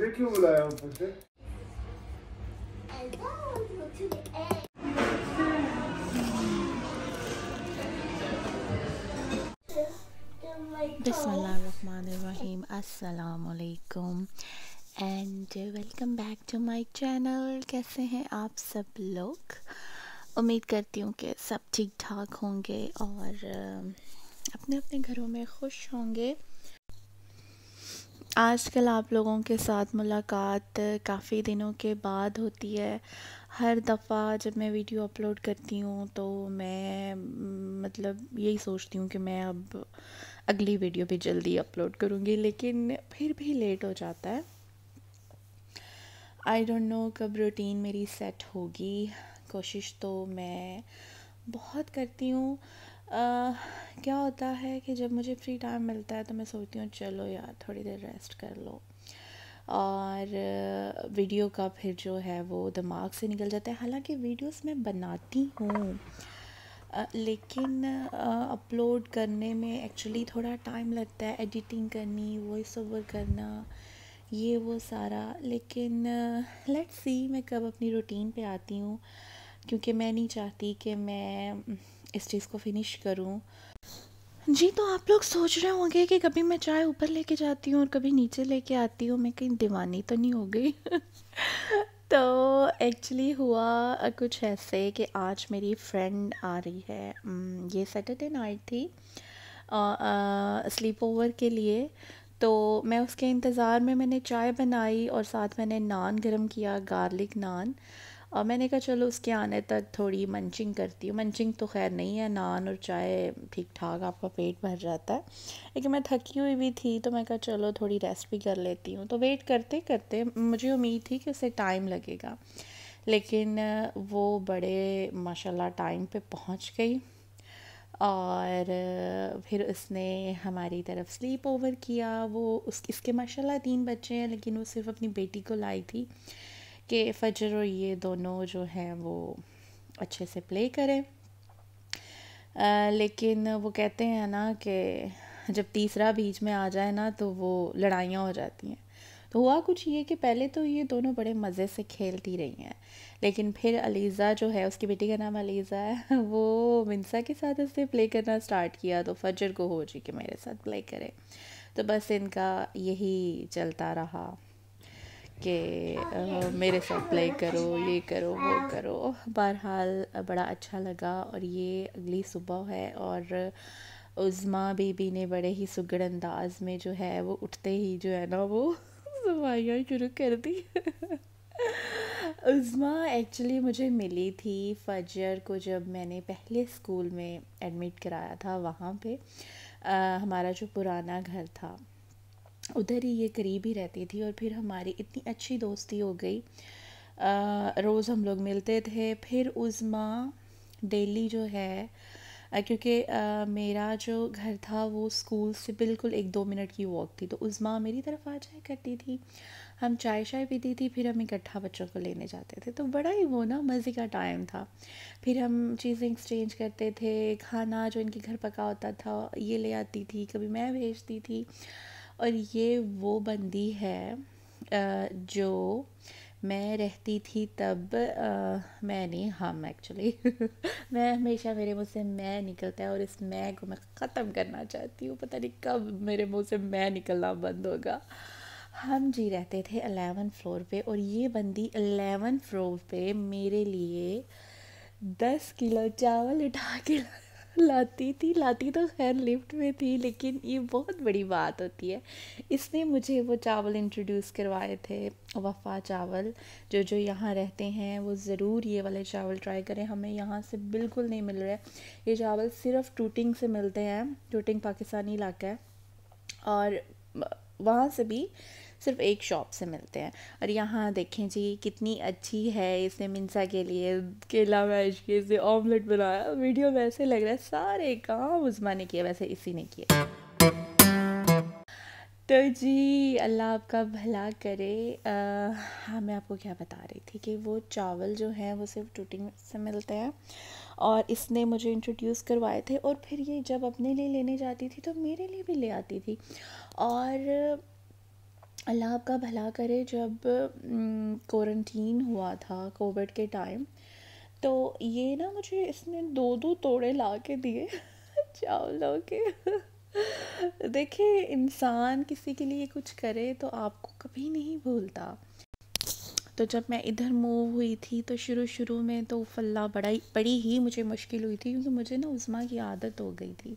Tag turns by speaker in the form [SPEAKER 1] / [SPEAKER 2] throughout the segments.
[SPEAKER 1] मुझे क्यों बुलाया से बसमीम असलकुम and welcome back to my channel कैसे हैं आप सब लोग उम्मीद करती हूँ कि सब ठीक ठाक होंगे और uh, अपने अपने घरों में खुश होंगे आजकल आप लोगों के साथ मुलाकात काफ़ी दिनों के बाद होती है हर दफ़ा जब मैं वीडियो अपलोड करती हूँ तो मैं मतलब यही सोचती हूँ कि मैं अब अगली वीडियो भी जल्दी अपलोड करूँगी लेकिन फिर भी लेट हो जाता है आई डोंट नो कब रूटीन मेरी सेट होगी कोशिश तो मैं बहुत करती हूँ क्या होता है कि जब मुझे फ्री टाइम मिलता है तो मैं सोचती हूँ चलो यार थोड़ी देर रेस्ट कर लो और वीडियो का फिर जो है वो दिमाग से निकल जाता है हालांकि वीडियोस मैं बनाती हूँ लेकिन अपलोड करने में एक्चुअली थोड़ा टाइम लगता है एडिटिंग करनी वॉइस ओवर करना ये वो सारा लेकिन लेट्स सी मैं कब अपनी रूटीन पे आती हूँ क्योंकि मैं नहीं चाहती कि मैं इस चीज़ को फिनिश करूँ जी तो आप लोग सोच रहे होंगे कि कभी मैं चाय ऊपर लेके जाती हूँ और कभी नीचे लेके आती हूँ मैं कहीं दीवानी तो नहीं हो गई तो एक्चुअली हुआ कुछ ऐसे कि आज मेरी फ्रेंड आ रही है ये सैटरडे नाइट थी स्लीप ओवर के लिए तो मैं उसके इंतज़ार में मैंने चाय बनाई और साथ मैंने नान गरम किया गार्लिक नान और मैंने कहा चलो उसके आने तक थोड़ी मंचिंग करती हूँ मंचिंग तो खैर नहीं है नान और चाय ठीक ठाक आपका पेट भर जाता है लेकिन मैं थकी हुई भी थी तो मैं कहा चलो थोड़ी रेस्ट भी कर लेती हूँ तो वेट करते करते मुझे उम्मीद थी कि उसे टाइम लगेगा लेकिन वो बड़े माशाल्लाह टाइम पे पहुँच गई और फिर उसने हमारी तरफ स्लीप ओवर किया वो उस इसके माशाल्लाह तीन बच्चे हैं लेकिन वो सिर्फ अपनी बेटी को लाई थी कि फजर और ये दोनों जो हैं वो अच्छे से प्ले करें आ, लेकिन वो कहते हैं ना कि जब तीसरा बीच में आ जाए ना तो वो लड़ाइयाँ हो जाती हैं तो हुआ कुछ ये कि पहले तो ये दोनों बड़े मज़े से खेलती रही हैं लेकिन फिर अलीज़ा जो है उसकी बेटी का नाम अलीज़ा है वो मिनसा के साथ उसने प्ले करना स्टार्ट किया तो फजर को हो जी कि मेरे साथ प्ले करे तो बस इनका यही चलता रहा कि मेरे साथ प्ले करो ये करो वो करो बहरहाल बड़ा अच्छा लगा और ये अगली सुबह है और उज़मा बेबी ने बड़े ही सुगड़ अंदाज में जो है वो उठते ही जो है ना वो सफाइयाँ शुरू कर दी उज़मा एक्चुअली मुझे मिली थी फजर को जब मैंने पहले स्कूल में एडमिट कराया था वहाँ पे आ, हमारा जो पुराना घर था उधर ही ये करीब ही रहती थी और फिर हमारी इतनी अच्छी दोस्ती हो गई रोज़ हम लोग मिलते थे फिर उज़मा डेली जो है क्योंकि मेरा जो घर था वो स्कूल से बिल्कुल एक दो मिनट की वॉक थी तो उज़मा मेरी तरफ आ जाया करती थी हम चाय शाय पीती थी फिर हम इकट्ठा बच्चों को लेने जाते थे तो बड़ा ही वो ना मज़े का टाइम था फिर हम चीज़ें एक्सचेंज करते थे खाना जो इनके घर पका होता था ये ले आती थी कभी मैं भेजती थी और ये वो बंदी है जो मैं रहती थी तब आ, हाँ, मैं नहीं हम एक्चुअली मैं हमेशा मेरे मुंह से मैं निकलता है और इस मैं को मैं ख़त्म करना चाहती हूँ पता नहीं कब मेरे मुंह से मैं निकलना बंद होगा हम जी रहते थे अलेवन फ्लोर पे और ये बंदी अलेवन फ्लोर पे मेरे लिए दस किलो चावल उठा के ला लाती थी लाती तो खैर लिफ्ट में थी लेकिन ये बहुत बड़ी बात होती है इसने मुझे वो चावल इंट्रोड्यूस करवाए थे वफ़ा चावल जो जो यहाँ रहते हैं वो ज़रूर ये वाले चावल ट्राई करें हमें यहाँ से बिल्कुल नहीं मिल रहे ये चावल सिर्फ टूटिंग से मिलते हैं टूटिंग पाकिस्तानी इलाका है और वहाँ से भी सिर्फ एक शॉप से मिलते हैं और यहाँ देखें जी कितनी अच्छी है इसने मिनसा के लिए केला मैच के से ऑमलेट बनाया वीडियो में ऐसे लग रहा है सारे काम उजमा ने किया वैसे इसी ने किया तो जी अल्लाह आपका भला करे आ, हाँ मैं आपको क्या बता रही थी कि वो चावल जो हैं वो सिर्फ टूटिंग से मिलते हैं और इसने मुझे इंट्रोड्यूस करवाए थे और फिर ये जब अपने लिए लेने जाती थी तो मेरे लिए भी ले आती थी और अल्लाह आपका भला करे जब क्वारंटीन हुआ था कोविड के टाइम तो ये ना मुझे इसने दो दो तोड़े ला के दिए चावलों के देखिए इंसान किसी के लिए कुछ करे तो आपको कभी नहीं भूलता तो जब मैं इधर मूव हुई थी तो शुरू शुरू में तो फल्ला बड़ा बड़ी ही मुझे मुश्किल हुई थी क्योंकि मुझे ना उज़मा की आदत हो गई थी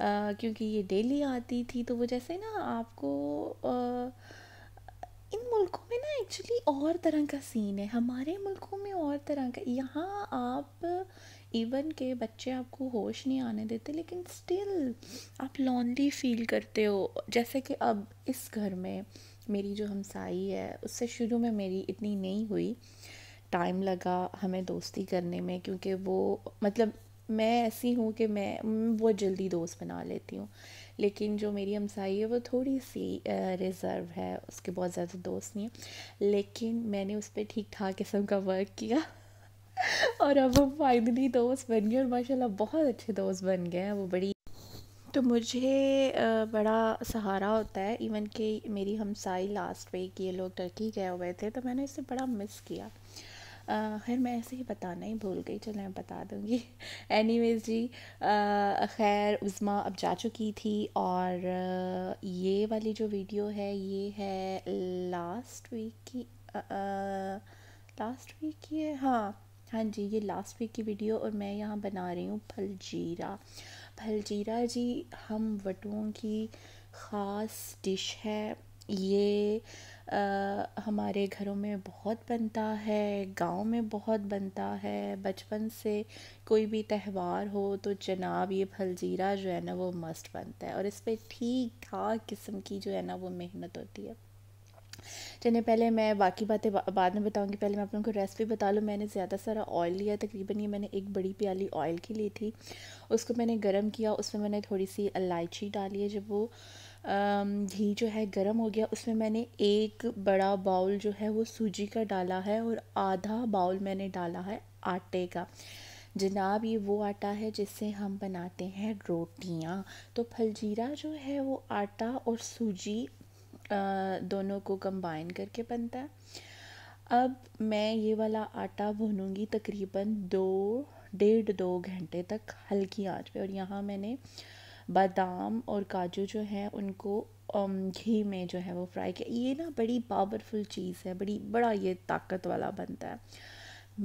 [SPEAKER 1] क्योंकि ये डेली आती थी तो वो जैसे ना आपको इन मुल्कों में ना एक्चुअली और तरह का सीन है हमारे मुल्कों में और तरह का यहाँ आप इवन के बच्चे आपको होश नहीं आने देते लेकिन स्टिल आप लॉन्ली फील करते हो जैसे कि अब इस घर में मेरी जो हमसाई है उससे शुरू में मेरी इतनी नहीं हुई टाइम लगा हमें दोस्ती करने में क्योंकि वो मतलब मैं ऐसी हूँ कि मैं बहुत जल्दी दोस्त बना लेती हूँ लेकिन जो मेरी हमसाई है वो थोड़ी सी रिज़र्व है उसके बहुत ज़्यादा दोस्त नहीं है लेकिन मैंने उस पर ठीक ठाक किस्म का वर्क किया और अब वो फाइनली दोस्त बन गए और माशाल्लाह बहुत अच्छे दोस्त बन गए हैं वो बड़ी तो मुझे बड़ा सहारा होता है इवन कि मेरी हमसाई लास्ट वीक ये लोग टर्की गए हुए थे तो मैंने इसे बड़ा मिस किया खैर मैं ऐसे ही बताना ही भूल गई चलो मैं बता दूँगी एनी जी खैर उज़मा अब जा चुकी थी और ये वाली जो वीडियो है ये है लास्ट वीक की लास्ट वीक की है हाँ हाँ जी ये लास्ट वीक की वीडियो और मैं यहाँ बना रही हूँ फलजीरा फलजीरा जी हम वटुओं की ख़ास डिश है ये हमारे घरों में बहुत बनता है गाँव में बहुत बनता है बचपन से कोई भी त्यौहार हो तो जनाब ये फलजीरा जो है ना वो मस्ट बनता है और इस पर ठीक ठाक किस्म की जो है ना वो मेहनत होती है चलिए पहले मैं बाकी बातें बा, बाद में बताऊंगी पहले मैं आप लोगों को रेसिपी बता लूँ मैंने ज़्यादा सारा ऑयल लिया तकरीबन ये मैंने एक बड़ी प्याली ऑयल की ली थी उसको मैंने गर्म किया उसमें मैंने थोड़ी सी इलायची डाली है जब वो घी जो है गर्म हो गया उसमें मैंने एक बड़ा बाउल जो है वो सूजी का डाला है और आधा बाउल मैंने डाला है आटे का जनाब ये वो आटा है जिससे हम बनाते हैं रोटियाँ तो फलजीरा जो है वो आटा और सूजी दोनों को कंबाइन करके बनता है अब मैं ये वाला आटा भूनूंगी तकरीबन दो डेढ़ दो घंटे तक हल्की आंच पे और यहाँ मैंने बादाम और काजू जो हैं उनको घी में जो है वो फ्राई किया ये ना बड़ी पावरफुल चीज़ है बड़ी बड़ा ये ताकत वाला बनता है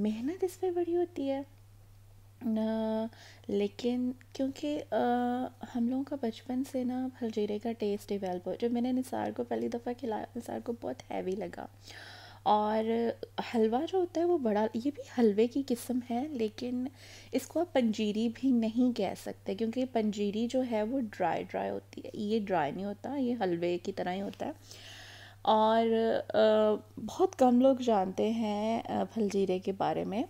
[SPEAKER 1] मेहनत इस पर बड़ी होती है न, लेकिन क्योंकि हम लोगों का बचपन से ना हलजीरे का टेस्ट डिवेल्प हो जब मैंने निसार को पहली दफ़ा खिलाया निसार को बहुत हैवी लगा और हलवा जो होता है वो बड़ा ये भी हलवे की किस्म है लेकिन इसको आप पंजीरी भी नहीं कह सकते क्योंकि पंजीरी जो है वो ड्राई ड्राई होती है ये ड्राई नहीं होता ये हलवे की तरह ही होता है और बहुत कम लोग जानते हैं फलजीरे के बारे में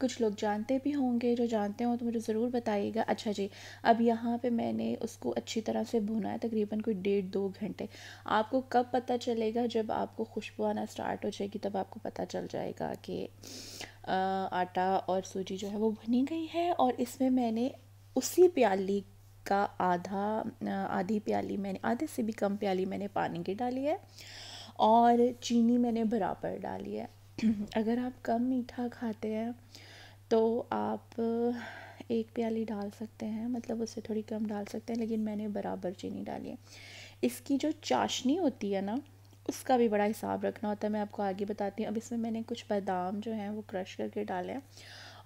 [SPEAKER 1] कुछ लोग जानते भी होंगे जो जानते हों तो मुझे ज़रूर बताइएगा अच्छा जी अब यहाँ पे मैंने उसको अच्छी तरह से भुना है तकरीबन कोई डेढ़ दो घंटे आपको कब पता चलेगा जब आपको खुशबू आना स्टार्ट हो जाएगी तब आपको पता चल जाएगा कि आटा और सूजी जो है वो भुनी गई है और इसमें मैंने उसी प्याली का आधा आधी प्याली मैंने आधे से भी कम प्याली मैंने पानी की डाली है और चीनी मैंने बराबर डाली है अगर आप कम मीठा खाते हैं तो आप एक प्याली डाल सकते हैं मतलब उससे थोड़ी कम डाल सकते हैं लेकिन मैंने बराबर चीनी डाली है इसकी जो चाशनी होती है ना उसका भी बड़ा हिसाब रखना होता है मैं आपको आगे बताती हूँ अब इसमें मैंने कुछ बादाम जो हैं वो क्रश करके डाले हैं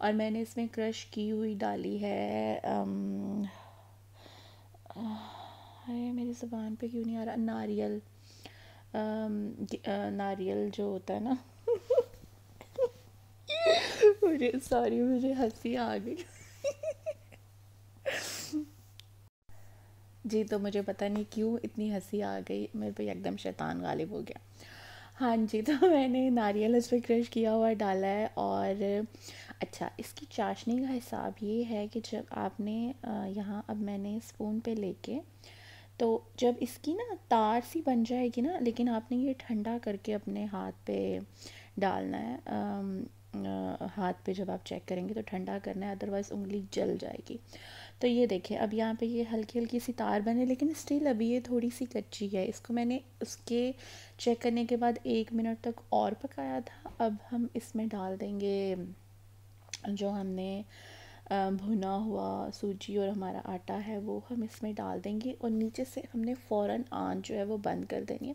[SPEAKER 1] और मैंने इसमें क्रश की हुई डाली है अरे मेरी ज़बान पे क्यों नहीं आ रहा नारियल आ, नारियल जो होता है ना मुझे सॉरी मुझे हंसी आ गई जी तो मुझे पता नहीं क्यों इतनी हंसी आ गई मेरे पे एकदम शैतान गालिब हो गया हाँ जी तो मैंने नारियल उस पर क्रश किया हुआ डाला है और अच्छा इसकी चाशनी का हिसाब ये है कि जब आपने यहाँ अब मैंने स्पून पे लेके तो जब इसकी ना तार सी बन जाएगी ना लेकिन आपने ये ठंडा करके अपने हाथ पे डालना है हाथ पे जब आप चेक करेंगे तो ठंडा करना है अदरवाइज़ उंगली जल जाएगी तो ये देखें अब यहाँ पे ये हल्की हल्की सी तार बने लेकिन स्टिल अभी ये थोड़ी सी कच्ची है इसको मैंने उसके चेक करने के बाद एक मिनट तक और पकाया था अब हम इसमें डाल देंगे जो हमने भुना हुआ सूजी और हमारा आटा है वो हम इसमें डाल देंगे और नीचे से हमने फ़ौरन आँच जो है वो बंद कर देनी है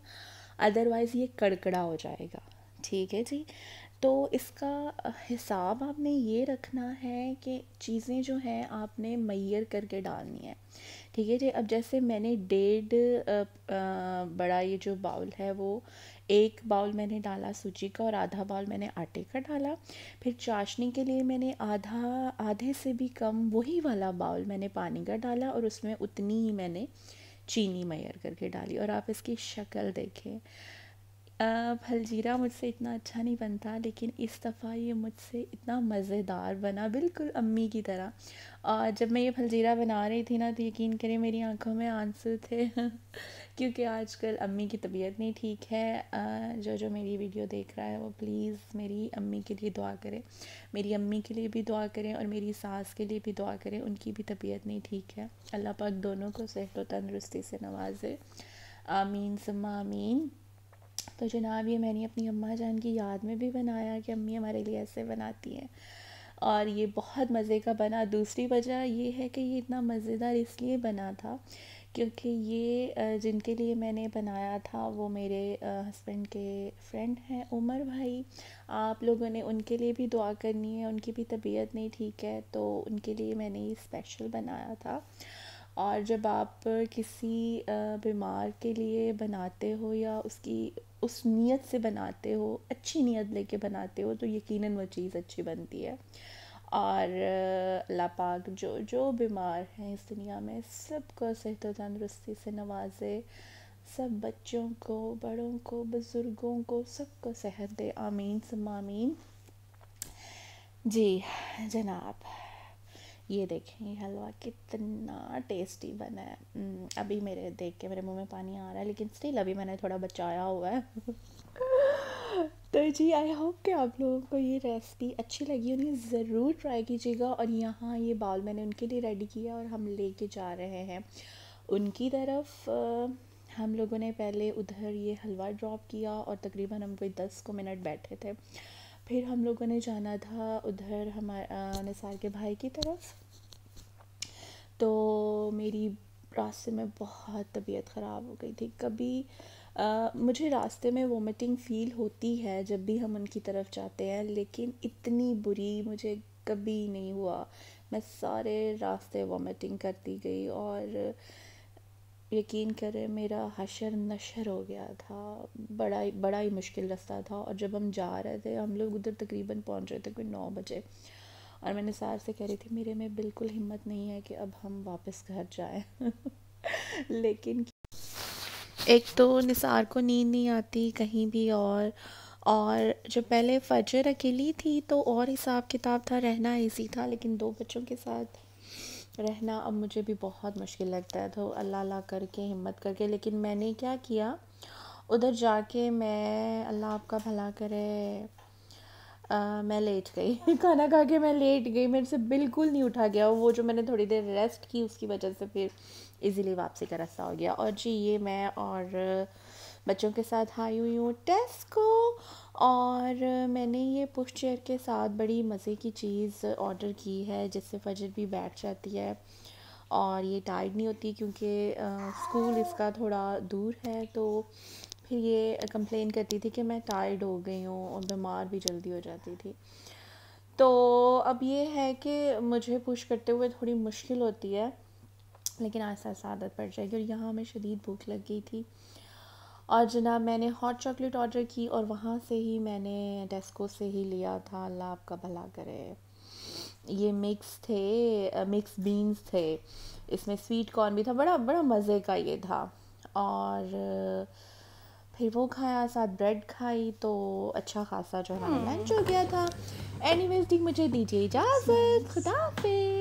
[SPEAKER 1] अदरवाइज़ ये कड़कड़ा हो जाएगा ठीक है जी तो इसका हिसाब आपने ये रखना है कि चीज़ें जो हैं आपने मैयर करके डालनी है ठीक है जी अब जैसे मैंने डेढ़ बड़ा ये जो बाउल है वो एक बाउल मैंने डाला सूजी का और आधा बाउल मैंने आटे का डाला फिर चाशनी के लिए मैंने आधा आधे से भी कम वही वाला बाउल मैंने पानी का डाला और उसमें उतनी ही मैंने चीनी मैयर करके डाली और आप इसकी शक्ल देखें अब हलजीरा मुझसे इतना अच्छा नहीं बनता लेकिन इस दफ़ा ये मुझसे इतना मज़ेदार बना बिल्कुल अम्मी की तरह और जब मैं ये हलजीरा बना रही थी ना तो यकीन करें मेरी आंखों में आंसू थे क्योंकि आजकल अम्मी की तबीयत नहीं ठीक है जो जो मेरी वीडियो देख रहा है वो प्लीज़ मेरी अम्मी के लिए दुआ करें मेरी अम्मी के लिए भी दुआ करें और मेरी सास के लिए भी दुआ करें उनकी भी तबीयत नहीं ठीक है अल्लाह पाक दोनों को सेहत व तंदरुस्ती से नवाजे आमीन सम्मा आमीन तो जनाब ये मैंने अपनी अम्मा जान की याद में भी बनाया कि अम्मी हमारे लिए ऐसे बनाती हैं और ये बहुत मज़े का बना दूसरी वजह ये है कि ये इतना मज़ेदार इसलिए बना था क्योंकि ये जिनके लिए मैंने बनाया था वो मेरे हस्बैंड के फ्रेंड हैं उमर भाई आप लोगों ने उनके लिए भी दुआ करनी है उनकी भी तबीयत नहीं ठीक है तो उनके लिए मैंने ये स्पेशल बनाया था और जब आप किसी बीमार के लिए बनाते हो या उसकी उस नीयत से बनाते हो अच्छी नीयत लेके बनाते हो तो यकीनन वो चीज़ अच्छी बनती है और अल्लाह पाक जो जो बीमार हैं इस दुनिया में सबको सेहत व तंदरुस्ती से नवाजे सब बच्चों को बड़ों को बुज़ुर्गों को सबको सेहत दे आमीन आमीन जी जनाब ये देखें ये हलवा कितना टेस्टी बना है हम्म, अभी मेरे देख के मेरे मुंह में पानी आ रहा है लेकिन स्टिल अभी मैंने थोड़ा बचाया हुआ है तो जी आई होप कि आप लोगों को ये रेसिपी अच्छी लगी होगी ज़रूर ट्राई कीजिएगा और यहाँ ये बाउल मैंने उनके लिए रेडी किया और हम लेके जा रहे हैं उनकी तरफ हम लोगों ने पहले उधर ये हलवा ड्रॉप किया और तकरीबन हम कोई दस को मिनट बैठे थे फिर हम लोगों ने जाना था उधर हमारे निसार के भाई की तरफ तो मेरी रास्ते में बहुत तबीयत ख़राब हो गई थी कभी आ, मुझे रास्ते में वोमिटिंग फ़ील होती है जब भी हम उनकी तरफ जाते हैं लेकिन इतनी बुरी मुझे कभी नहीं हुआ मैं सारे रास्ते वॉमिटिंग करती गई और यकीन करें मेरा हशर नशर हो गया था बड़ा ही बड़ा ही मुश्किल रास्ता था और जब हम जा रहे थे हम लोग उधर तकरीबन पहुंच रहे थे कोई नौ बजे और मैंने सार से कह रही थी मेरे में बिल्कुल हिम्मत नहीं है कि अब हम वापस घर जाएं लेकिन एक तो निसार को नींद नहीं आती कहीं भी और और जब पहले फजर अकेली थी तो और हिसाब किताब था रहना इजी था लेकिन दो बच्चों के साथ रहना अब मुझे भी बहुत मुश्किल लगता है तो अल्लाह अल्लाह करके हिम्मत करके लेकिन मैंने क्या किया उधर जाके मैं अल्लाह आपका भला करे आ, मैं लेट गई खाना खा के मैं लेट गई मेरे से बिल्कुल नहीं उठा गया वो जो मैंने थोड़ी देर रेस्ट की उसकी वजह से फिर इजीली वापसी का रास्ता हो गया और जी ये मैं और बच्चों के साथ आई हुई हूँ टेस्को और मैंने ये पुश चेयर के साथ बड़ी मज़े की चीज़ ऑर्डर की है जिससे फजर भी बैठ जाती है और ये टाइट नहीं होती क्योंकि स्कूल इसका थोड़ा दूर है तो फिर ये कंप्लेन करती थी कि मैं टायर्ड हो गई हूँ और बीमार भी जल्दी हो जाती थी तो अब ये है कि मुझे पुश करते हुए थोड़ी मुश्किल होती है लेकिन आहिस्ता आदत पड़ जाएगी और यहाँ हमें शदीद भूख लग गई थी और जनाब मैंने हॉट चॉकलेट ऑर्डर की और वहाँ से ही मैंने डेस्को से ही लिया था अल्लाह आपका भला करे ये मिक्स थे मिक्स बीन्स थे इसमें स्वीट कॉर्न भी था बड़ा बड़ा मज़े का ये था और फिर वो खाया साथ ब्रेड खाई तो अच्छा खासा जो है लंच हो गया था एनी वेज मुझे दीजिए इजाज़त खुदाफिज